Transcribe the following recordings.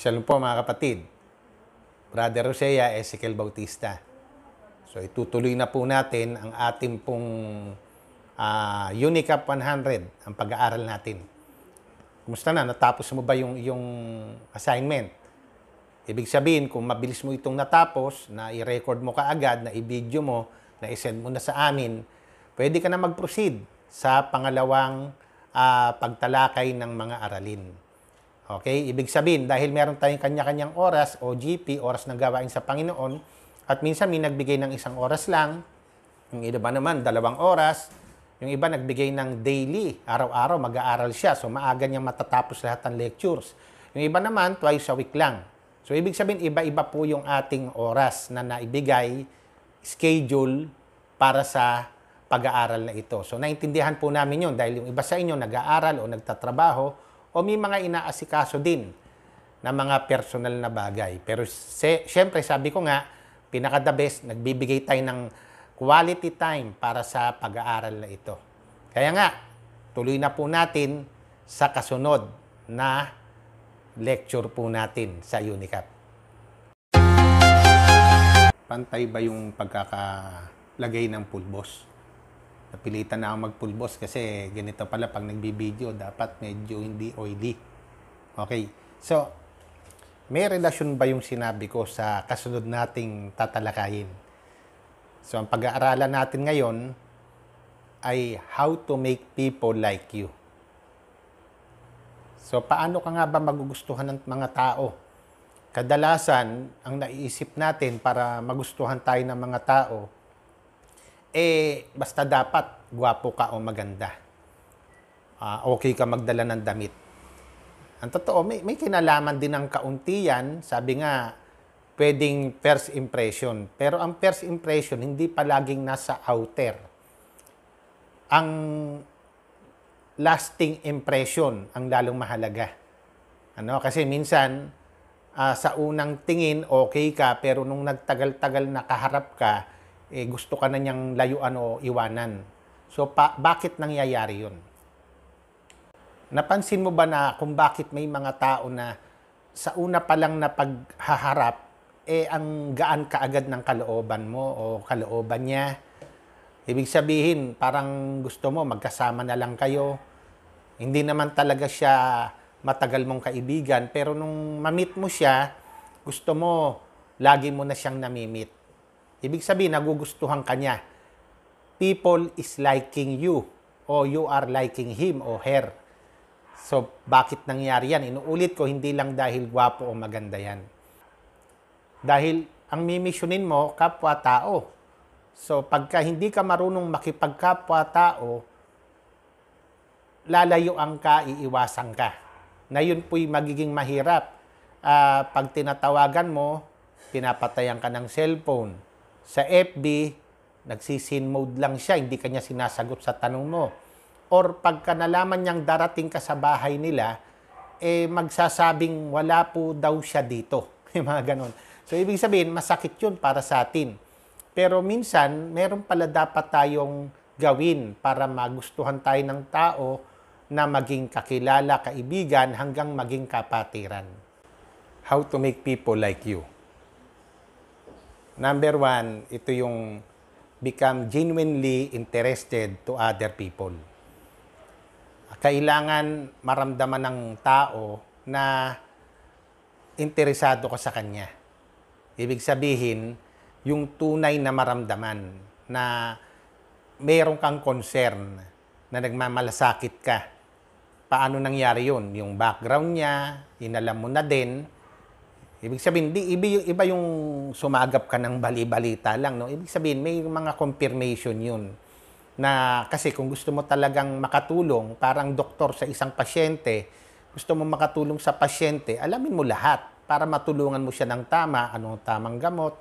Shalom po mga kapatid. Brother Rosea Ezekiel Bautista. So itutuloy na po natin ang ating pong uh, Unicap 100, ang pag-aaral natin. Kumusta na? Natapos mo ba yung, yung assignment? Ibig sabihin, kung mabilis mo itong natapos, na i-record mo kaagad, na i-video mo, na i-send mo na sa amin, pwede ka na mag-proceed sa pangalawang uh, pagtalakay ng mga aralin. Okay? Ibig sabihin, dahil meron tayong kanya-kanyang oras, o GP, oras ng gawain sa Panginoon, at minsan may nagbigay ng isang oras lang, yung iba naman, dalawang oras, yung iba nagbigay ng daily, araw-araw mag-aaral siya, so maaga niyang matatapos lahat ng lectures. Yung iba naman, twice a week lang. So, ibig sabihin, iba-iba po yung ating oras na naibigay, schedule para sa pag-aaral na ito. So, naintindihan po namin yun dahil yung iba sa inyo nag-aaral o nagtatrabaho, o may mga inaasikaso din na mga personal na bagay. Pero se, syempre, sabi ko nga, pinaka-the best, nagbibigay tayo ng quality time para sa pag-aaral na ito. Kaya nga, tuloy na po natin sa kasunod na lecture po natin sa UNICAP. Pantay ba yung pagkakalagay ng pulbos? napilitan na ako magpulbos kasi ganito pala pag nagbibideo dapat medyo hindi oily. Okay. So, may relasyon ba yung sinabi ko sa kasunod nating tatalakayin? So, ang pag-aaralan natin ngayon ay how to make people like you. So, paano ka nga ba magugustuhan ng mga tao? Kadalasan, ang naiisip natin para magustuhan tayo ng mga tao eh, basta dapat gwapo ka o maganda. Uh, okay ka magdala ng damit. Ang totoo, may, may kinalaman din ng kaunti yan. Sabi nga, pwedeng first impression. Pero ang first impression, hindi palaging nasa outer. Ang lasting impression ang lalong mahalaga. Ano? Kasi minsan, uh, sa unang tingin, okay ka, pero nung nagtagal-tagal nakaharap ka, eh, gusto ka na niyang layuan o iwanan. So, pa- bakit nangyayari yun? Napansin mo ba na kung bakit may mga tao na sa una pa lang na paghaharap, eh ang gaan kaagad ng kalooban mo o kalooban niya? Ibig sabihin, parang gusto mo magkasama na lang kayo. Hindi naman talaga siya matagal mong kaibigan, pero nung mamit mo siya, gusto mo, lagi mo na siyang namimit Ibig sabihin, nagugustuhan ka niya. People is liking you o you are liking him or her. So, bakit nangyari yan? Inuulit ko, hindi lang dahil gwapo o maganda yan. Dahil ang mimisyonin mo, kapwa-tao. So, pagka hindi ka marunong makipagkapwa-tao, lalayo ang ka, iiwasan ka. Na yun po'y magiging mahirap. Uh, pag tinatawagan mo, pinapatayan ka ng cellphone sa FB, nagsisin mode lang siya, hindi kanya sinasagot sa tanong mo. Or pagka nalaman niyang darating ka sa bahay nila, eh magsasabing wala po daw siya dito. Yung mga ganun. So, ibig sabihin, masakit yun para sa atin. Pero minsan, meron pala dapat tayong gawin para magustuhan tayo ng tao na maging kakilala, kaibigan, hanggang maging kapatiran. How to make people like you. Number one, ito yung become genuinely interested to other people. Kailangan maramdaman ng tao na interesado ka sa kanya. Ibig sabihin, yung tunay na maramdaman na meron kang concern na nagmamalasakit ka. Paano nangyari yun? Yung background niya, inalam mo na din, Ibig sabihin, di, iba, yung, iba yung sumagap ka ng bali-balita lang. No? Ibig sabihin, may mga confirmation yun. Na kasi kung gusto mo talagang makatulong, parang doktor sa isang pasyente, gusto mo makatulong sa pasyente, alamin mo lahat para matulungan mo siya ng tama, ano ang tamang gamot,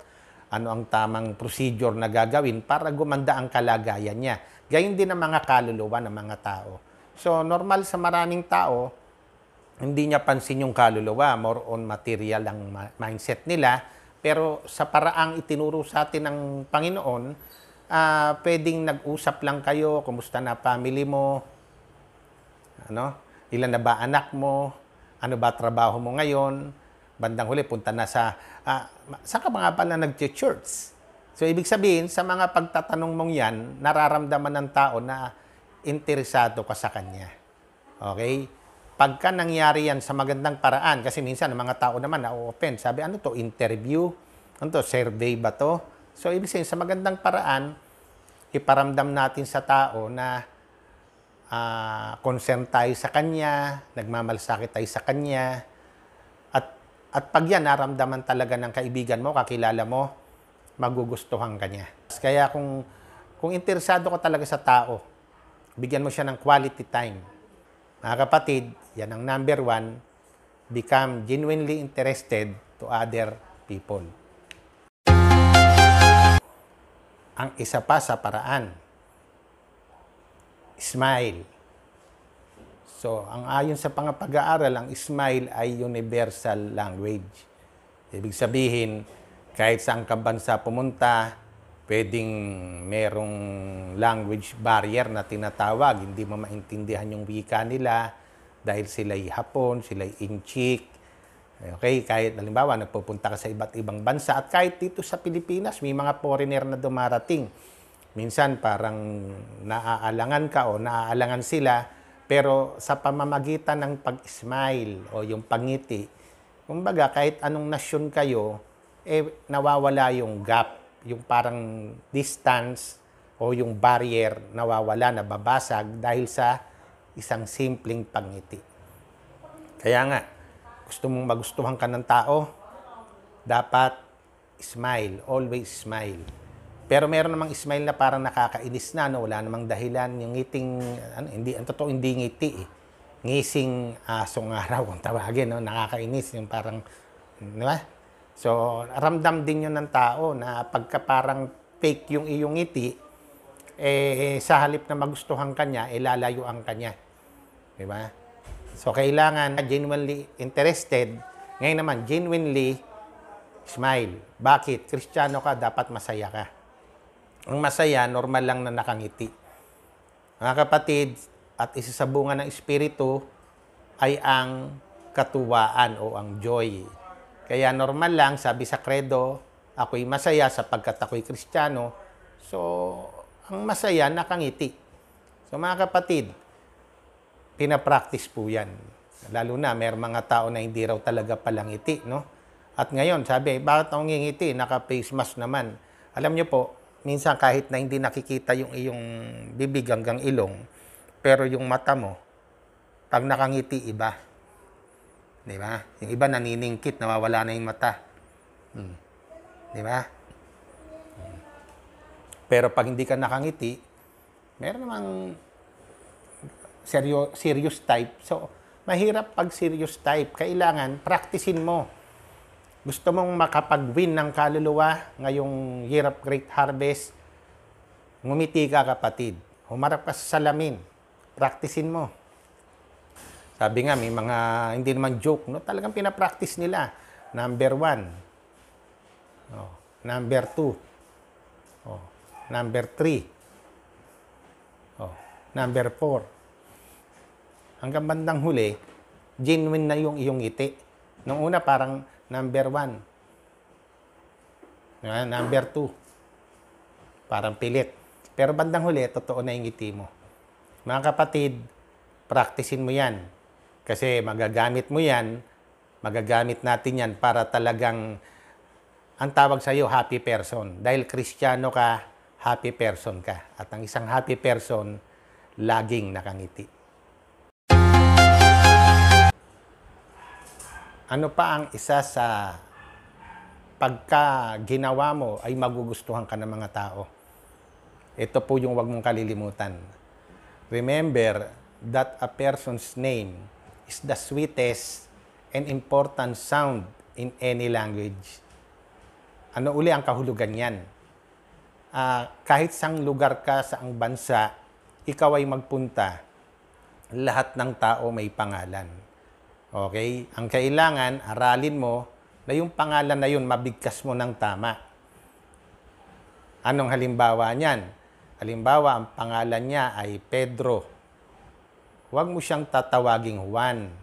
ano ang tamang procedure na gagawin para gumanda ang kalagayan niya. Gayun din ang mga kaluluwa ng mga tao. So, normal sa maraming tao, hindi niya pansin yung kaluluwa, more on material ang mindset nila. Pero sa paraang itinuro sa atin ng Panginoon, uh, pwedeng nag-usap lang kayo, kumusta na family mo, ano, ilan na ba anak mo, ano ba trabaho mo ngayon, bandang huli punta na sa, uh, saan ka mga pala nag-church? So, ibig sabihin, sa mga pagtatanong mong yan, nararamdaman ng tao na interesado ka sa kanya. Okay? Pagka nangyari yan sa magandang paraan, kasi minsan ang mga tao naman na-offend, sabi ano to, interview? Ano to, survey ba to? So ibig sabihin, sa magandang paraan, iparamdam natin sa tao na uh, concern tayo sa kanya, nagmamalasakit tayo sa kanya. At, at pag yan, naramdaman talaga ng kaibigan mo, kakilala mo, magugustuhan ka niya. Kaya kung, kung interesado ka talaga sa tao, bigyan mo siya ng quality time. Mga kapatid, yan ang number one, become genuinely interested to other people. Ang isa pa sa paraan, smile. So, ang ayon sa pag aaral ang smile ay universal language. Ibig sabihin, kahit saan ka bansa pumunta, pwedeng merong language barrier na tinatawag, hindi mo maintindihan yung wika nila, dahil sila'y Hapon, sila'y Inchik. Eh, okay, kahit halimbawa nagpupunta ka sa iba't ibang bansa at kahit dito sa Pilipinas may mga foreigner na dumarating. Minsan parang naaalangan ka o naaalangan sila pero sa pamamagitan ng pag-smile o yung pangiti, kumbaga kahit anong nasyon kayo, eh nawawala yung gap, yung parang distance o yung barrier nawawala, nababasag dahil sa isang simpleng pangiti. Kaya nga, gusto mong magustuhan ka ng tao, dapat smile, always smile. Pero meron namang smile na parang nakakainis na, no? wala namang dahilan. Yung ngiting, ano, hindi, ang totoo hindi ngiti eh. Ngising asong uh, araw, kung tawagin, no? nakakainis. Yung parang, di ba? So, ramdam din yun ng tao na pagka parang fake yung iyong ngiti, eh, sa halip na magustuhan kanya, eh, ang kanya. Di ba? So, kailangan genuinely interested. Ngayon naman, genuinely smile. Bakit? Kristiyano ka, dapat masaya ka. Ang masaya, normal lang na nakangiti. Mga kapatid, at isa sa bunga ng Espiritu ay ang katuwaan o ang joy. Kaya normal lang, sabi sa credo, ako'y masaya sapagkat ako'y kristyano. So, ang masaya, nakangiti. So mga kapatid, pinapractice po yan. Lalo na, may mga tao na hindi raw talaga palangiti, no? At ngayon, sabi, bakit ako ngingiti? Naka-face mask naman. Alam nyo po, minsan kahit na hindi nakikita yung iyong bibig hanggang ilong, pero yung mata mo, pag nakangiti, iba. Di ba? Yung iba naniningkit, nawawala na yung mata. Hmm. Di ba? Hmm. Pero pag hindi ka nakangiti, meron namang seryo, serious type. So, mahirap pag serious type. Kailangan practicein mo. Gusto mong makapag-win ng kaluluwa ngayong Year of Great Harvest, ngumiti ka kapatid. Humarap ka sa salamin. Practicein mo. Sabi nga, may mga, hindi naman joke, no? talagang pinapractice nila. Number one. Oh, number two. Oh, number three. Oh, number four hanggang bandang huli, genuine na yung iyong ngiti. Nung una, parang number one. Diba? Number two. Parang pilit. Pero bandang huli, totoo na yung ngiti mo. Mga kapatid, practicein mo yan. Kasi magagamit mo yan, magagamit natin yan para talagang ang tawag sa iyo, happy person. Dahil kristyano ka, happy person ka. At ang isang happy person, laging nakangiti. ano pa ang isa sa pagka ginawa mo ay magugustuhan ka ng mga tao. Ito po yung wag mong kalilimutan. Remember that a person's name is the sweetest and important sound in any language. Ano uli ang kahulugan yan? Uh, ah, kahit sang lugar ka, saang bansa, ikaw ay magpunta, lahat ng tao may pangalan Okay? Ang kailangan, aralin mo na yung pangalan na yun, mabigkas mo ng tama. Anong halimbawa niyan? Halimbawa, ang pangalan niya ay Pedro. Huwag mo siyang tatawaging Juan.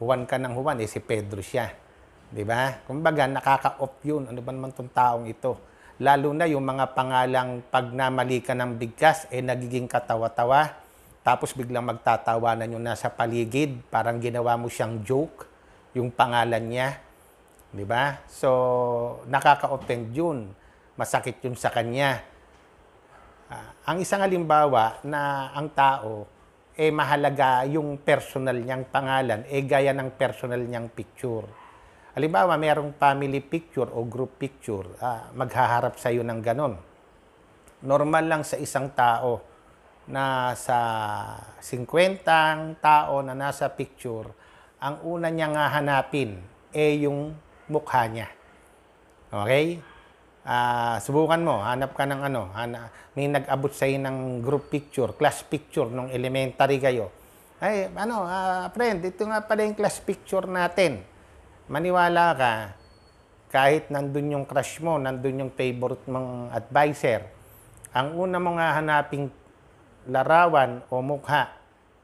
Juan ka ng Juan, eh si Pedro siya. Di ba? Kumbaga, nakaka-off yun. Ano ba naman tong taong ito? Lalo na yung mga pangalang pag namali ka ng bigkas, eh nagiging katawa-tawa tapos biglang magtatawanan yung nasa paligid, parang ginawa mo siyang joke, yung pangalan niya. Di ba? So, nakaka-offend yun. Masakit yun sa kanya. Uh, ang isang halimbawa na ang tao, eh mahalaga yung personal niyang pangalan, eh gaya ng personal niyang picture. Halimbawa, mayroong family picture o group picture, ah, maghaharap sa'yo ng ganon. Normal lang sa isang tao na sa 50 tao na nasa picture, ang una niya nga hanapin eh yung mukha niya. Okay? Uh, subukan mo, hanap ka ng ano, hana, may nag-abot sa'yo ng group picture, class picture nung elementary kayo. Ay, ano, uh, friend, ito nga pala yung class picture natin. Maniwala ka, kahit nandun yung crush mo, nandun yung favorite mong advisor, ang una mong hahanapin larawan o mukha,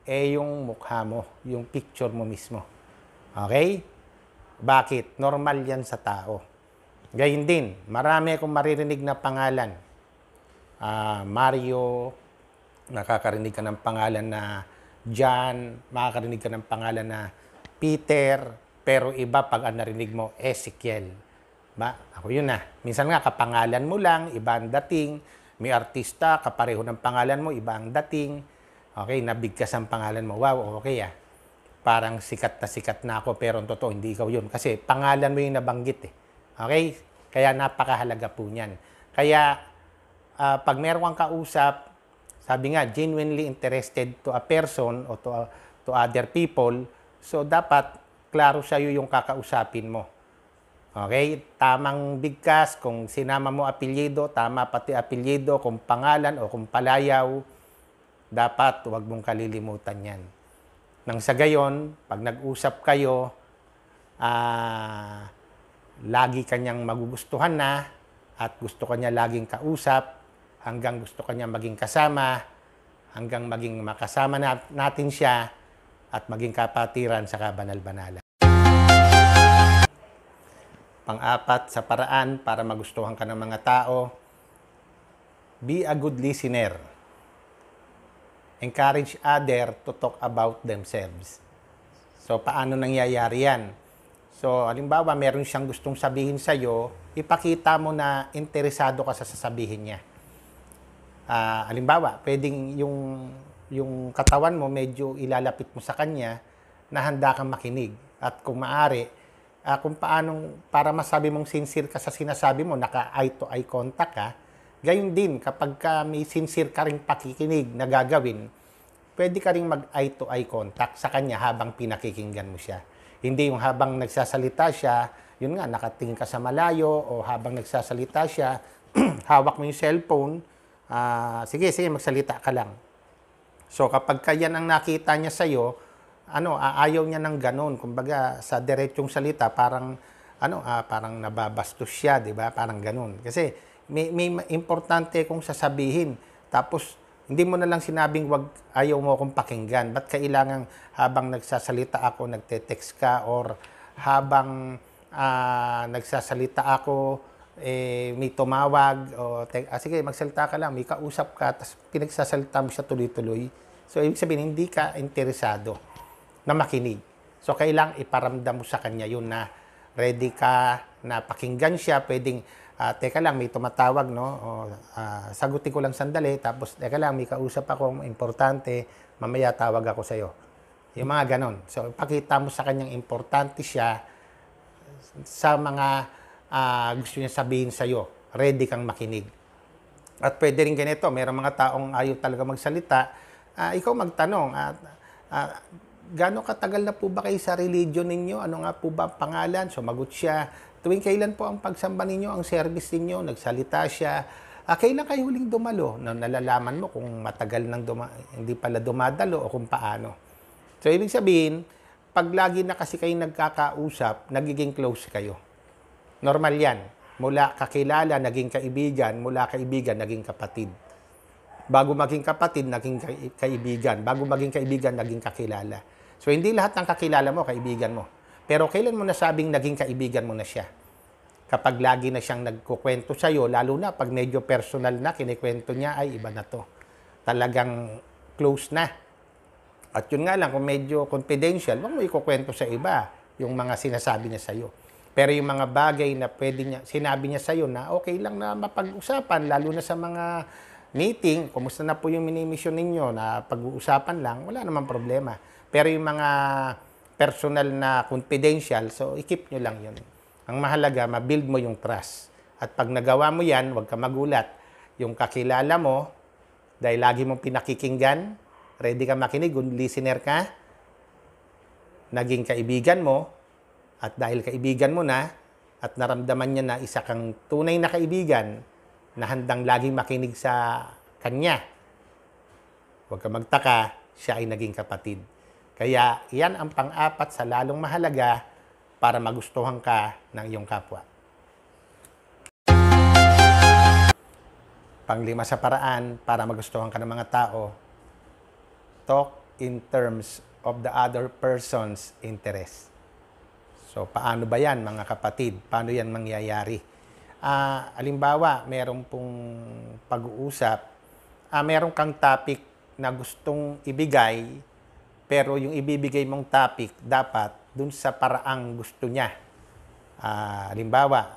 eh yung mukha mo, yung picture mo mismo. Okay? Bakit? Normal yan sa tao. Gayun din, marami akong maririnig na pangalan. Uh, Mario, nakakarinig ka ng pangalan na John, makakarinig ka ng pangalan na Peter, pero iba pag narinig mo, Ezekiel. Ba? Ako yun na. Ah. Minsan nga, kapangalan mo lang, iba ang dating, may artista, kapareho ng pangalan mo, iba ang dating, okay, nabigkas ang pangalan mo, wow, okay ah. Parang sikat na sikat na ako, pero ang totoo, hindi ikaw yun. Kasi pangalan mo yung nabanggit eh. Okay? Kaya napakahalaga po niyan. Kaya, uh, pag meron kang kausap, sabi nga, genuinely interested to a person or to, a, to other people, so dapat klaro sa'yo yung kakausapin mo. Okay? Tamang bigkas, kung sinama mo apelyido, tama pati apelyido, kung pangalan o kung palayaw, dapat huwag mong kalilimutan yan. Nang sa gayon, pag nag-usap kayo, uh, lagi kanyang magugustuhan na at gusto kanya laging kausap hanggang gusto kanya maging kasama, hanggang maging makasama natin siya at maging kapatiran sa kabanal-banalan. Pang-apat, sa paraan para magustuhan ka ng mga tao, be a good listener. Encourage other to talk about themselves. So, paano nangyayari yan? So, halimbawa, meron siyang gustong sabihin sa'yo, ipakita mo na interesado ka sa sasabihin niya. Uh, halimbawa, pwedeng yung, yung katawan mo medyo ilalapit mo sa kanya na handa kang makinig. At kung maari, uh, kung paanong para masabi mong sincere ka sa sinasabi mo, naka eye to eye contact ka, gayon din kapag ka may sincere ka rin pakikinig na gagawin, pwede ka rin mag eye to eye contact sa kanya habang pinakikinggan mo siya. Hindi yung habang nagsasalita siya, yun nga, nakatingin ka sa malayo o habang nagsasalita siya, hawak mo yung cellphone, uh, sige, sige, magsalita ka lang. So kapag yan ang nakita niya sa'yo, ano, ayaw niya ng ganun. Kumbaga, sa diretsong salita, parang, ano, ah, parang nababastos siya, di ba? Parang ganun. Kasi, may, may importante kong sasabihin. Tapos, hindi mo na lang sinabing wag ayaw mo akong pakinggan. but kailangan habang nagsasalita ako, nagte-text ka or habang uh, nagsasalita ako, eh, may tumawag o te- ah, sige, magsalita ka lang, may kausap ka, tapos pinagsasalita mo siya tuloy-tuloy. So, ibig sabihin, hindi ka interesado na makinig. So, kailang iparamdam mo sa kanya yun na ready ka na pakinggan siya, pwedeng, uh, teka lang, may tumatawag, no? O, uh, sagutin ko lang sandali, tapos, teka lang, may kausap akong importante, mamaya tawag ako sa'yo. Yung mga ganon. So, pakita mo sa kanyang importante siya sa mga uh, gusto niya sabihin sa'yo. Ready kang makinig. At pwede rin ganito, mayroong mga taong ayaw talaga magsalita, uh, ikaw magtanong, at uh, uh, gano'ng katagal na po ba kayo sa religion ninyo? Ano nga po ba ang pangalan? Sumagot siya. Tuwing kailan po ang pagsamba ninyo, ang service ninyo? Nagsalita siya. Ah, kailan kayo huling dumalo? No, nalalaman mo kung matagal nang duma- hindi pala dumadalo o kung paano. So, ibig sabihin, pag lagi na kasi kayo nagkakausap, nagiging close kayo. Normal yan. Mula kakilala, naging kaibigan. Mula kaibigan, naging kapatid. Bago maging kapatid, naging kaibigan. Bago maging kaibigan, naging kakilala. So, hindi lahat ng kakilala mo, kaibigan mo. Pero kailan mo nasabing naging kaibigan mo na siya? Kapag lagi na siyang nagkukwento sa'yo, lalo na pag medyo personal na kinikwento niya, ay iba na to. Talagang close na. At yun nga lang, kung medyo confidential, huwag mo ikukwento sa iba yung mga sinasabi niya sa'yo. Pero yung mga bagay na pwede niya, sinabi niya sa'yo na okay lang na mapag-usapan, lalo na sa mga meeting, kumusta na po yung minimission ninyo na pag-uusapan lang, wala namang problema. Pero yung mga personal na confidential, so i-keep nyo lang yun. Ang mahalaga, mabuild mo yung trust. At pag nagawa mo yan, huwag ka magulat. Yung kakilala mo, dahil lagi mong pinakikinggan, ready ka makinig, good listener ka, naging kaibigan mo, at dahil kaibigan mo na, at naramdaman niya na isa kang tunay na kaibigan na handang laging makinig sa kanya, huwag ka magtaka, siya ay naging kapatid. Kaya yan ang pang-apat sa lalong mahalaga para magustuhan ka ng iyong kapwa. Panglima sa paraan para magustuhan ka ng mga tao, talk in terms of the other person's interest. So, paano ba yan mga kapatid? Paano yan mangyayari? Uh, ah, alimbawa, meron pong pag-uusap, uh, meron kang topic na gustong ibigay pero yung ibibigay mong topic, dapat dun sa paraang gusto niya. Uh, ah, limbawa,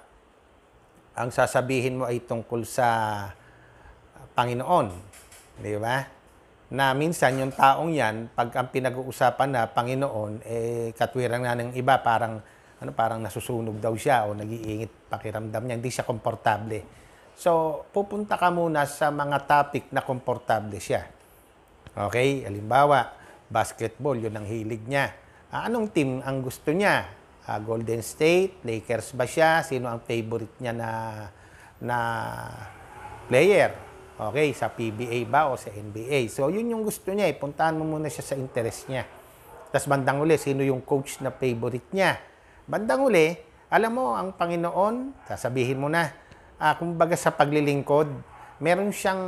ang sasabihin mo ay tungkol sa Panginoon. Di ba? Na minsan yung taong yan, pag ang pinag-uusapan na Panginoon, eh katwirang na ng iba, parang, ano, parang nasusunog daw siya o nag-iingit pakiramdam niya, hindi siya komportable. So, pupunta ka muna sa mga topic na komportable siya. Okay? Halimbawa, basketball, yun ang hilig niya. Uh, anong team ang gusto niya? Uh, Golden State, Lakers ba siya? Sino ang favorite niya na na player? Okay, sa PBA ba o sa NBA? So, yun yung gusto niya. Ipuntahan eh. mo muna siya sa interest niya. Tapos bandang uli, sino yung coach na favorite niya? Bandang uli, alam mo, ang Panginoon, sasabihin mo na, ah, kumbaga sa paglilingkod, meron siyang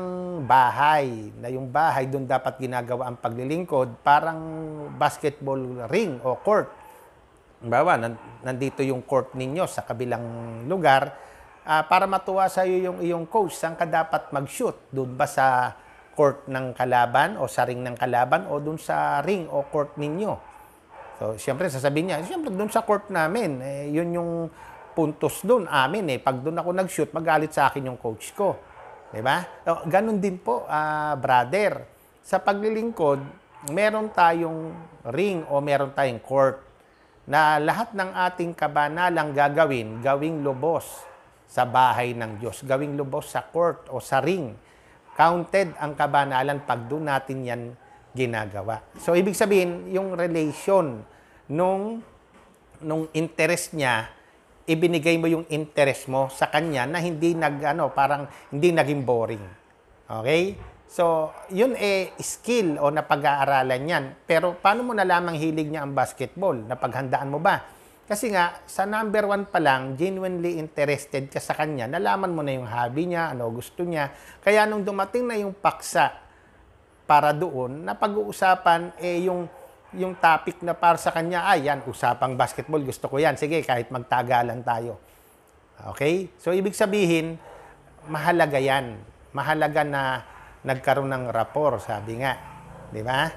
bahay na yung bahay doon dapat ginagawa ang paglilingkod parang basketball ring o court. Bawa, nandito yung court ninyo sa kabilang lugar uh, para matuwa sa iyo yung iyong coach saan ka dapat mag-shoot doon ba sa court ng kalaban o sa ring ng kalaban o doon sa ring o court ninyo. So, siyempre sasabihin niya, siyempre doon sa court namin, eh, yun yung puntos doon amin eh. Pag doon ako nag-shoot, magalit sa akin yung coach ko. Diba? ba? ganun din po, uh, brother. Sa paglilingkod, meron tayong ring o meron tayong court na lahat ng ating kabanalang gagawin, gawing lubos sa bahay ng Diyos, gawing lubos sa court o sa ring. Counted ang kabanalan pag doon natin yan ginagawa. So, ibig sabihin, yung relation nung, nung interest niya ibinigay mo yung interest mo sa kanya na hindi nag ano parang hindi naging boring. Okay? So, yun eh skill o napag-aaralan niyan. Pero paano mo nalaman hilig niya ang basketball? Napaghandaan mo ba? Kasi nga, sa number one pa lang, genuinely interested ka sa kanya. Nalaman mo na yung hobby niya, ano gusto niya. Kaya nung dumating na yung paksa para doon, napag-uusapan eh yung yung topic na para sa kanya, ay, yan, usapang basketball, gusto ko yan. Sige, kahit magtagalan tayo. Okay? So, ibig sabihin, mahalaga yan. Mahalaga na nagkaroon ng rapor, sabi nga. Di ba?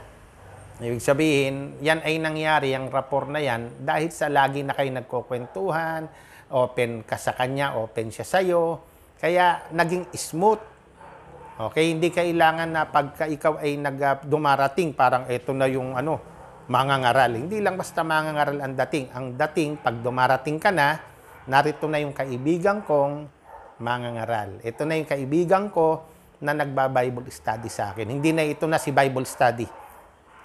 Ibig sabihin, yan ay nangyari, ang rapor na yan, dahil sa lagi na kayo nagkukwentuhan, open ka sa kanya, open siya sa'yo. Kaya, naging smooth Okay, hindi kailangan na pagka ikaw ay nag, ah, dumarating, parang ito na yung ano, mangangaral. Hindi lang basta mangangaral ang dating. Ang dating, pag dumarating ka na, narito na yung kaibigan kong mangangaral. Ito na yung kaibigan ko na nagba-Bible study sa akin. Hindi na ito na si Bible study.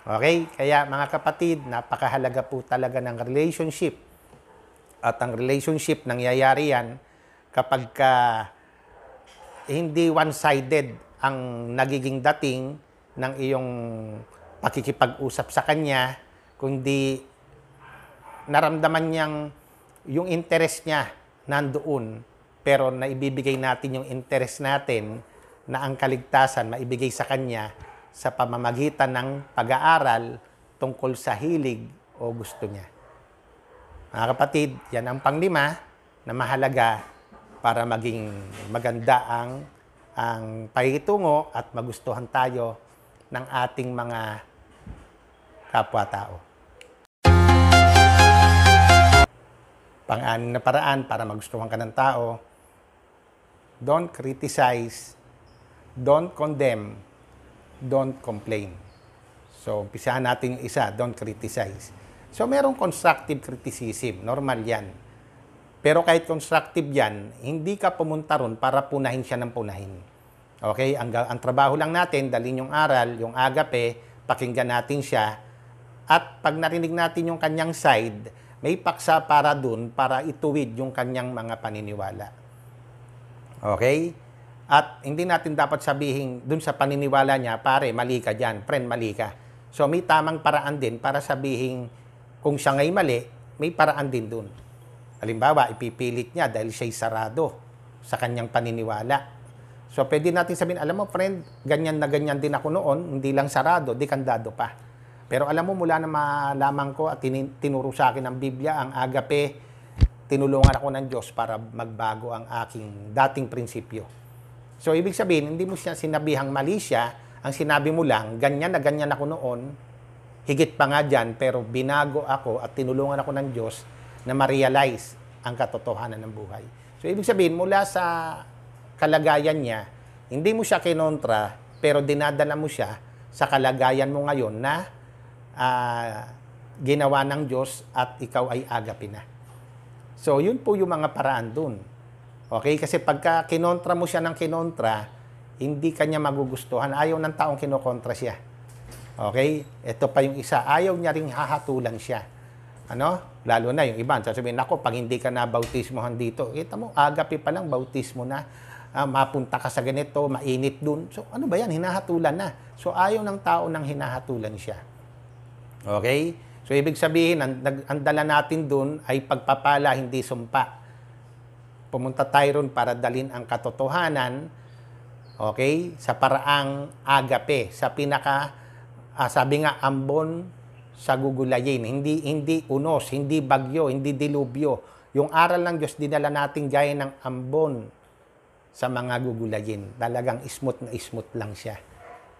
Okay? Kaya mga kapatid, napakahalaga po talaga ng relationship. At ang relationship, nangyayari yan kapag ka eh, hindi one-sided ang nagiging dating ng iyong pakikipag-usap sa kanya, kundi naramdaman niyang yung interest niya nandoon, pero naibibigay natin yung interest natin na ang kaligtasan maibigay sa kanya sa pamamagitan ng pag-aaral tungkol sa hilig o gusto niya. Mga kapatid, yan ang panglima na mahalaga para maging maganda ang ang pakikitungo at magustuhan tayo ng ating mga kapwa-tao. Pang-anim na paraan para magustuhan ka ng tao, don't criticize, don't condemn, don't complain. So, umpisahan natin yung isa, don't criticize. So, merong constructive criticism. Normal yan. Pero kahit constructive yan, hindi ka pumunta ron para punahin siya ng punahin. Okay? Ang, ang trabaho lang natin, dalhin yung aral, yung agape, pakinggan natin siya, at pag narinig natin yung kanyang side, may paksa para dun para ituwid yung kanyang mga paniniwala. Okay? At hindi natin dapat sabihin dun sa paniniwala niya, pare, mali ka dyan, friend, mali ka. So may tamang paraan din para sabihin kung siya ngay mali, may paraan din dun. Halimbawa, ipipilit niya dahil siya'y sarado sa kanyang paniniwala. So pwede natin sabihin, alam mo friend, ganyan na ganyan din ako noon, hindi lang sarado, di kandado pa. Pero alam mo, mula na malaman ko at tin- tinuro sa akin ng Biblia, ang agape, tinulungan ako ng Diyos para magbago ang aking dating prinsipyo. So, ibig sabihin, hindi mo siya sinabihang mali siya. Ang sinabi mo lang, ganyan na ganyan ako noon, higit pa nga dyan, pero binago ako at tinulungan ako ng Diyos na ma-realize ang katotohanan ng buhay. So, ibig sabihin, mula sa kalagayan niya, hindi mo siya kinontra, pero dinadala mo siya sa kalagayan mo ngayon na uh, ginawa ng Diyos at ikaw ay agapi na. So, yun po yung mga paraan dun. Okay? Kasi pagka kinontra mo siya ng kinontra, hindi kanya magugustuhan. Ayaw ng taong kinokontra siya. Okay? Ito pa yung isa. Ayaw niya ring hahatulan siya. Ano? Lalo na yung iba. Sasabihin, nako, pag hindi ka na bautismohan dito, kita mo, agapi pa lang, bautismo na ah, mapunta ka sa ganito, mainit dun. So ano ba yan? Hinahatulan na. So ayaw ng tao nang hinahatulan siya. Okay? So, ibig sabihin, ang, ang dala natin dun ay pagpapala, hindi sumpa. Pumunta tayo ron para dalin ang katotohanan, okay, sa paraang agape, sa pinaka, ah, sabi nga, ambon sa gugulayin. Hindi, hindi unos, hindi bagyo, hindi dilubyo. Yung aral ng Diyos, dinala natin gaya ng ambon sa mga gugulayin. Talagang ismut na ismut lang siya.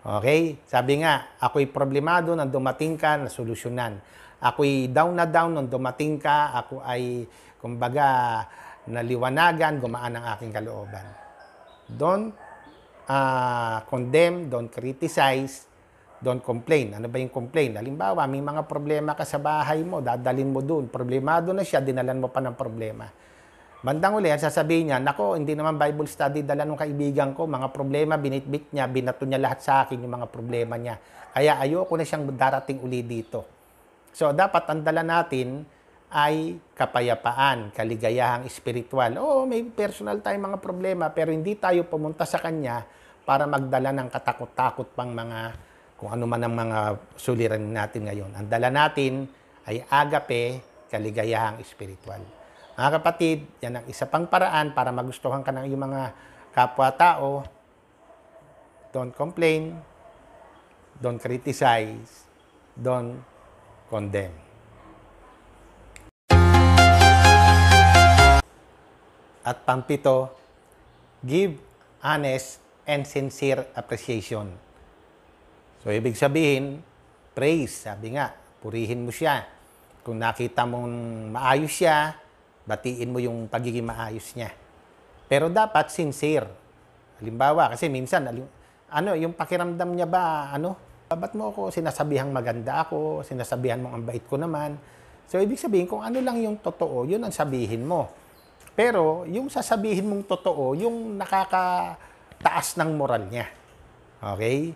Okay? Sabi nga, ako'y problemado nang dumating ka, na nasolusyonan. Ako'y down na down nang dumating ka, ako ay, kumbaga, naliwanagan, gumaan ang aking kalooban. Don't uh, condemn, don't criticize, don't complain. Ano ba yung complain? Halimbawa, may mga problema ka sa bahay mo, dadalin mo doon. Problemado na siya, dinalan mo pa ng problema Bandang uli, sasabihin niya, nako, hindi naman Bible study dala nung kaibigan ko. Mga problema, binitbit niya, binato niya lahat sa akin yung mga problema niya. Kaya ayoko na siyang darating uli dito. So, dapat ang dala natin ay kapayapaan, kaligayahang espiritual. Oo, may personal tayong mga problema, pero hindi tayo pumunta sa Kanya para magdala ng katakot-takot pang mga kung ano man ang mga suliran natin ngayon. Ang dala natin ay agape, kaligayahang espiritual. Mga kapatid, yan ang isa pang paraan para magustuhan ka ng iyong mga kapwa-tao. Don't complain. Don't criticize. Don't condemn. At pampito, give honest and sincere appreciation. So, ibig sabihin, praise, sabi nga, purihin mo siya. Kung nakita mong maayos siya, batiin mo yung pagiging maayos niya. Pero dapat sincere. Halimbawa, kasi minsan, ano, yung pakiramdam niya ba, ano, babat mo ako sinasabihang maganda ako, sinasabihan mong ang bait ko naman. So, ibig sabihin, kung ano lang yung totoo, yun ang sabihin mo. Pero, yung sasabihin mong totoo, yung nakakataas ng moral niya. Okay?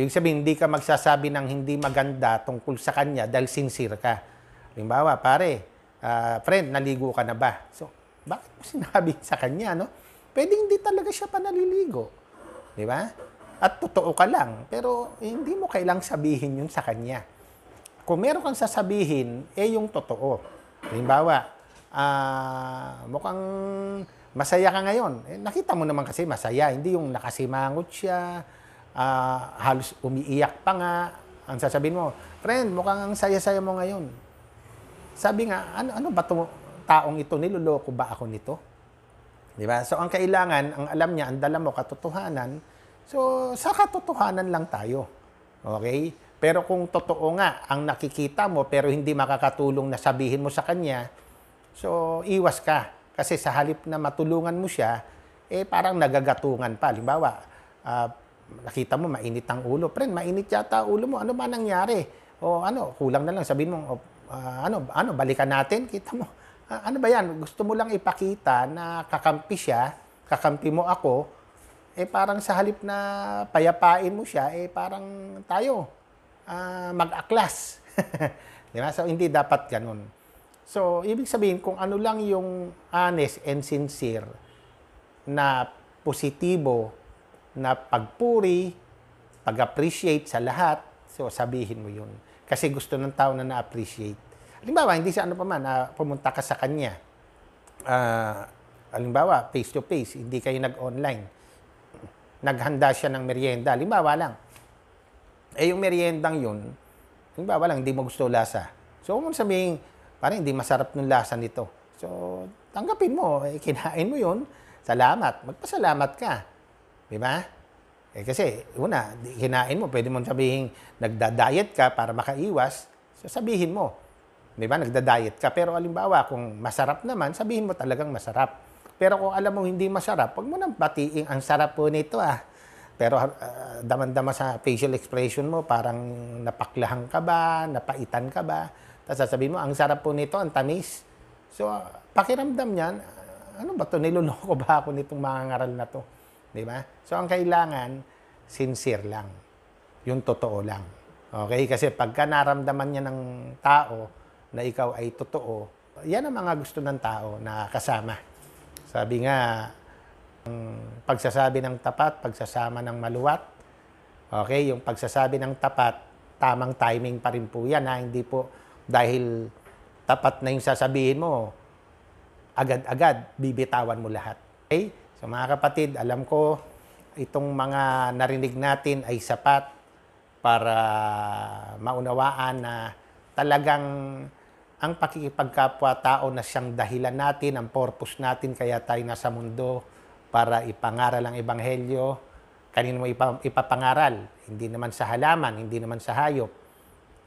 Yung sabihin, hindi ka magsasabi ng hindi maganda tungkol sa kanya dahil sincere ka. Halimbawa, pare, uh, friend, naligo ka na ba? So, bakit mo sinabi sa kanya, no? Pwede hindi talaga siya pa naliligo. Di ba? At totoo ka lang, pero hindi mo kailang sabihin yun sa kanya. Kung meron kang sasabihin, eh yung totoo. Halimbawa, uh, mukhang masaya ka ngayon. Eh, nakita mo naman kasi masaya, hindi yung nakasimangot siya, uh, halos umiiyak pa nga. Ang sasabihin mo, friend, mukhang ang saya-saya mo ngayon. Sabi nga, ano, ano ba to, taong ito? Niloloko ba ako nito? Di ba? So, ang kailangan, ang alam niya, ang dala mo, katotohanan. So, sa katotohanan lang tayo. Okay? Pero kung totoo nga ang nakikita mo pero hindi makakatulong na sabihin mo sa kanya, so iwas ka. Kasi sa halip na matulungan mo siya, eh parang nagagatungan pa. Halimbawa, uh, nakita mo mainit ang ulo. Friend, mainit yata ulo mo. Ano ba nangyari? O ano, kulang na lang. Sabihin mo, oh, uh, ano, ano, balikan natin, kita mo. Uh, ano ba yan? Gusto mo lang ipakita na kakampi siya, kakampi mo ako, eh parang sa halip na payapain mo siya, eh parang tayo, uh, mag-aklas. Di ba? So, hindi dapat ganun. So, ibig sabihin, kung ano lang yung honest and sincere na positibo na pagpuri, pag-appreciate sa lahat, so sabihin mo yun. Kasi gusto ng tao na na-appreciate. Halimbawa, hindi sa ano pa man, uh, pumunta ka sa kanya. Uh, halimbawa, face-to-face, -face, hindi kayo nag-online. Naghanda siya ng merienda. Halimbawa lang. Eh, yung meriendang yun, halimbawa lang, hindi mo gusto lasa. So, kung sabihin, parang hindi masarap ng lasa nito. So, tanggapin mo, eh, kinain mo yun, salamat. Magpasalamat ka. Di ba? Eh kasi, una, hinain mo, pwede mong sabihin, nagda-diet ka para makaiwas, so sabihin mo, di ba, nagda-diet ka. Pero alimbawa, kung masarap naman, sabihin mo talagang masarap. Pero kung alam mo hindi masarap, huwag mo nang batiin, ang sarap po nito ah. Pero uh, daman-dama sa facial expression mo, parang napaklahang ka ba, napaitan ka ba. Tapos sasabihin mo, ang sarap po nito, ang tamis. So, pakiramdam niyan, ah, ano ba to niloloko ba ako nitong mga ngaral na to? Di ba? So, ang kailangan, sincere lang. Yung totoo lang. Okay? Kasi pagka naramdaman niya ng tao na ikaw ay totoo, yan ang mga gusto ng tao na kasama. Sabi nga, ang pagsasabi ng tapat, pagsasama ng maluwat. Okay? Yung pagsasabi ng tapat, tamang timing pa rin po yan. Ha? Hindi po dahil tapat na yung sasabihin mo, agad-agad bibitawan mo lahat. Okay? So mga kapatid, alam ko itong mga narinig natin ay sapat para maunawaan na talagang ang pakikipagkapwa-tao na siyang dahilan natin, ang purpose natin, kaya tayo nasa mundo para ipangaral ang Ebanghelyo. Kanino mo ipapangaral? Hindi naman sa halaman, hindi naman sa hayop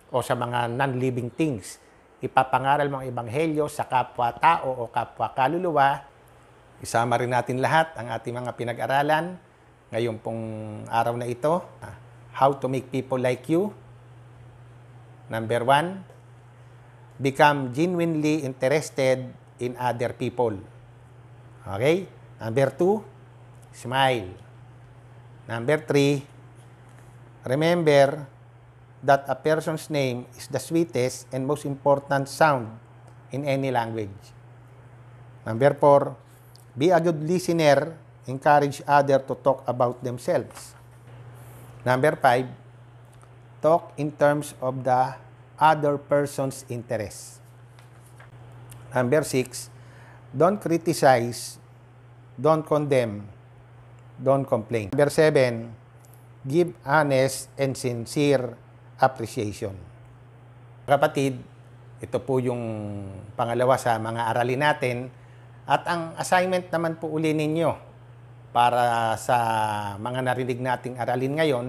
o sa mga non-living things. Ipapangaral mo ang Ebanghelyo sa kapwa-tao o kapwa-kaluluwa Isama rin natin lahat ang ating mga pinag-aralan ngayong pong araw na ito. How to make people like you. Number one, become genuinely interested in other people. Okay? Number two, smile. Number three, remember that a person's name is the sweetest and most important sound in any language. Number four, Be a good listener. Encourage other to talk about themselves. Number five, talk in terms of the other person's interest. Number six, don't criticize, don't condemn, don't complain. Number seven, give honest and sincere appreciation. Kapatid, ito po yung pangalawa sa mga aralin natin at ang assignment naman po uli ninyo para sa mga narinig nating aralin ngayon,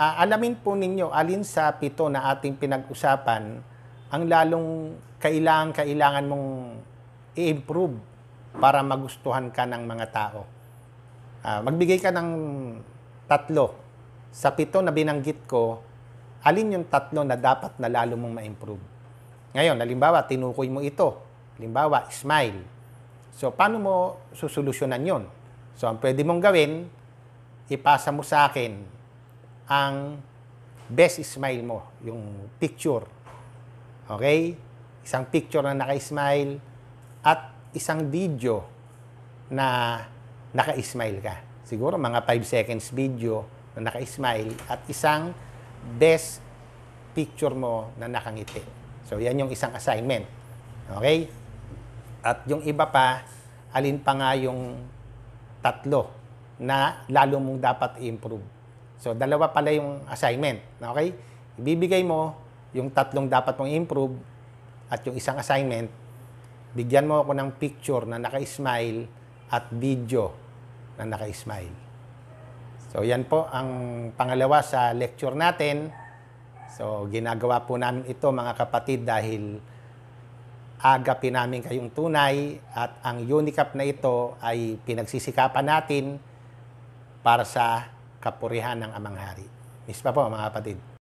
uh, alamin po ninyo alin sa pito na ating pinag-usapan ang lalong kailangan-kailangan mong i-improve para magustuhan ka ng mga tao. Uh, magbigay ka ng tatlo. Sa pito na binanggit ko, alin yung tatlo na dapat na lalo mong ma-improve? Ngayon, halimbawa, tinukoy mo ito. Halimbawa, smile So, paano mo susolusyonan yon? So, ang pwede mong gawin, ipasa mo sa akin ang best smile mo, yung picture. Okay? Isang picture na naka-smile at isang video na naka-smile ka. Siguro mga 5 seconds video na naka-smile at isang best picture mo na nakangiti. So, yan yung isang assignment. Okay? At yung iba pa, alin pa nga yung tatlo na lalo mong dapat improve So, dalawa pala yung assignment. Okay? Ibibigay mo yung tatlong dapat mong improve at yung isang assignment. Bigyan mo ako ng picture na naka-smile at video na naka-smile. So, yan po ang pangalawa sa lecture natin. So, ginagawa po namin ito mga kapatid dahil agapin namin kayong tunay at ang UNICAP na ito ay pinagsisikapan natin para sa kapurihan ng Amang Hari. Miss pa po mga kapatid.